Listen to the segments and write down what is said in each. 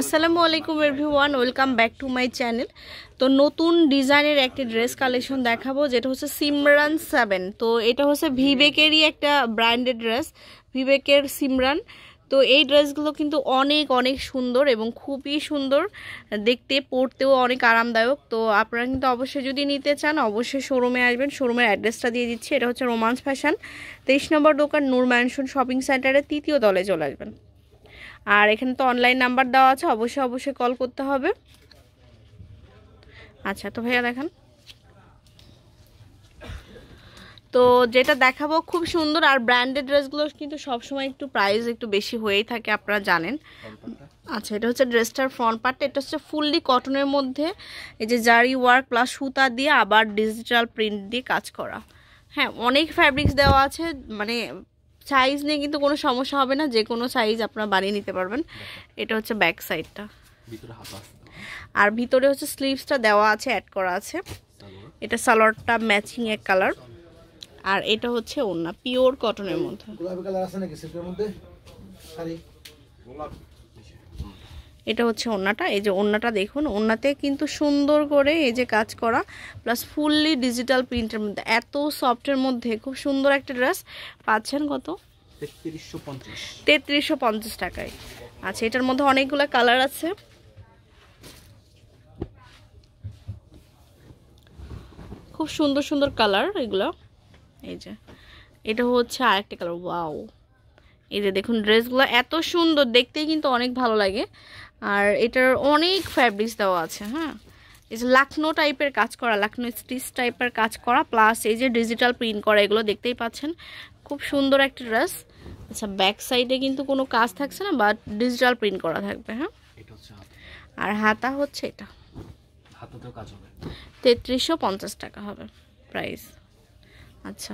আসসালামু আলাইকুম everyone welcome back to my channel তো নতুন ডিজাইনের একটি ড্রেস কালেকশন দেখাবো যেটা হচ্ছে সিমরান সেভেন তো এটা হচ্ছে ভিবেকেরই একটা ব্র্যান্ডেড ড্রেস ভিবেকের সিমরান তো এই ড্রেসগুলো কিন্তু অনেক অনেক সুন্দর এবং খুবই সুন্দর দেখতে পরতেও অনেক আরামদায়ক তো আপনারা কিন্তু অবশ্যই যদি নিতে চান অবশ্যই শোরুমে আসবেন শোরুমের অ্যাড্রেসটা দিয়ে দিচ্ছি এটা হচ্ছে রোমান্স ফ্যাশন তেইশ নম্বর দোকান নূর ম্যানশন শপিং সেন্টারের তৃতীয় দলে চলে আসবেন আর এখানে তো অনলাইন নাম্বার দেওয়া আছে অবশ্যই অবশ্যই কল করতে হবে আচ্ছা তো ভাইয়া দেখান তো যেটা দেখাবো খুব সুন্দর আর ব্র্যান্ডেড ড্রেসগুলো কিন্তু সবসময় একটু প্রাইস একটু বেশি হয়েই থাকে আপনারা জানেন আচ্ছা এটা হচ্ছে ড্রেসটার ফ্রন্ট পার্টটা এটা হচ্ছে ফুললি কটনের মধ্যে এই যে জারি ওয়ার্ক প্লাস সুতা দিয়ে আবার ডিজিটাল প্রিন্ট দিয়ে কাজ করা হ্যাঁ অনেক ফ্যাব্রিক্স দেওয়া আছে মানে সাইজ নিয়ে কিন্তু কোনো সমস্যা হবে না যে কোনো সাইজ আপনারা বানিয়ে নিতে পারবেন এটা হচ্ছে ব্যাক সাইডটা আর ভিতরে হচ্ছে স্লিভসটা দেওয়া আছে অ্যাড করা আছে এটা সালোয়ারটা ম্যাচিং এক কালার আর এটা হচ্ছে ওনা পিওর কটনের মধ্যে গোলাপি কালার আছে নাকি সিল্কের মধ্যে শাড়ি গোলাপি এটা হচ্ছে ওন্নাটা এই যে ওন্নাটা দেখুন ওন্নাতে কিন্তু সুন্দর করে এই যে কাজ করা প্লাস ফুললি ডিজিটাল প্রিন্টের মধ্যে এত সফটের মধ্যে খুব সুন্দর একটা ড্রেস পাচ্ছেন কত তেত্রিশশো পঞ্চাশ টাকায় আচ্ছা এটার মধ্যে অনেকগুলো কালার আছে খুব সুন্দর সুন্দর কালার এগুলো এই যে এটা হচ্ছে আরেকটা কালার ওয়াও এই যে দেখুন ড্রেসগুলো এত সুন্দর দেখতে কিন্তু অনেক ভালো লাগে আর এটার অনেক ফ্যাব্রিক্স দেওয়া আছে হ্যাঁ এই যে লাকনো টাইপের কাজ করা লাকনো স্টিচ টাইপের কাজ করা প্লাস এই যে ডিজিটাল প্রিন্ট করা এগুলো দেখতেই পাচ্ছেন খুব সুন্দর একটা ড্রেস আচ্ছা ব্যাক সাইডে কিন্তু কোনো কাজ থাকছে না বাট ডিজিটাল প্রিন্ট করা থাকবে হ্যাঁ আর হাতা হচ্ছে এটা তেত্রিশশো পঞ্চাশ টাকা হবে প্রাইস আচ্ছা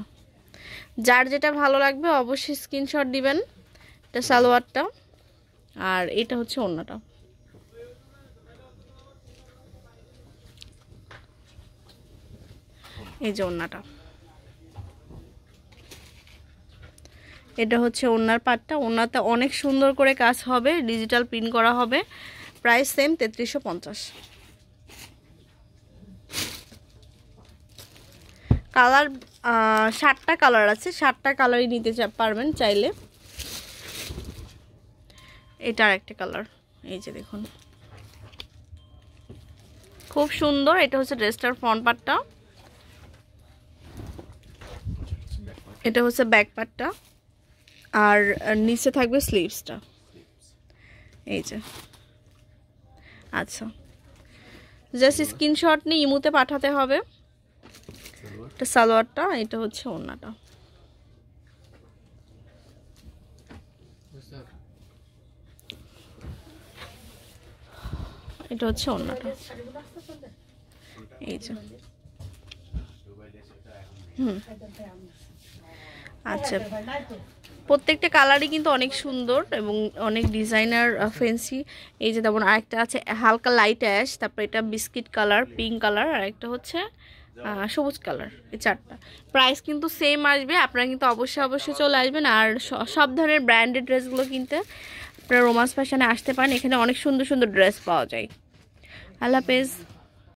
যার যেটা ভালো লাগবে অবশ্যই স্ক্রিনশট দিবেন এটা সালোয়ারটা আর এটা হচ্ছে অন্যটা এই যে ওড়নাটা এটা হচ্ছে ওড়নার পাটটা ওনাতে অনেক সুন্দর করে কাজ হবে ডিজিটাল প্রিন্ট করা হবে প্রাইস সেম তেত্রিশশো পঞ্চাশ কালার সাতটা কালার আছে সাতটা কালারই নিতে পারবেন চাইলে এটা আর একটা কালার এই যে দেখুন খুব সুন্দর এটা হচ্ছে ড্রেসটার ফ্রন্ট পার্টটা এটা হচ্ছে ব্যাক পার্টটা আর নিচে থাকবে স্লিভসটা এই যে আচ্ছা জাস্ট স্ক্রিনশট নিয়ে ইমুতে পাঠাতে হবে এটা সালোয়ারটা এটা হচ্ছে ওনাটা এটা হচ্ছে অন্যটা এই যে হুম আচ্ছা প্রত্যেকটা কালারই কিন্তু অনেক সুন্দর এবং অনেক ডিজাইনার ফেন্সি এই যে যেমন আরেকটা আছে হালকা লাইট অ্যাশ তারপর এটা বিস্কিট কালার পিঙ্ক কালার আর একটা হচ্ছে সবুজ কালার এই চারটা প্রাইস কিন্তু সেম আসবে আপনারা কিন্তু অবশ্যই অবশ্যই চলে আসবেন আর সব ধরনের ব্র্যান্ডেড ড্রেসগুলো কিনতে আপনারা রোমান্স ফ্যাশনে আসতে পারেন এখানে অনেক সুন্দর সুন্দর ড্রেস পাওয়া যায় আল্লাহ হাফেজ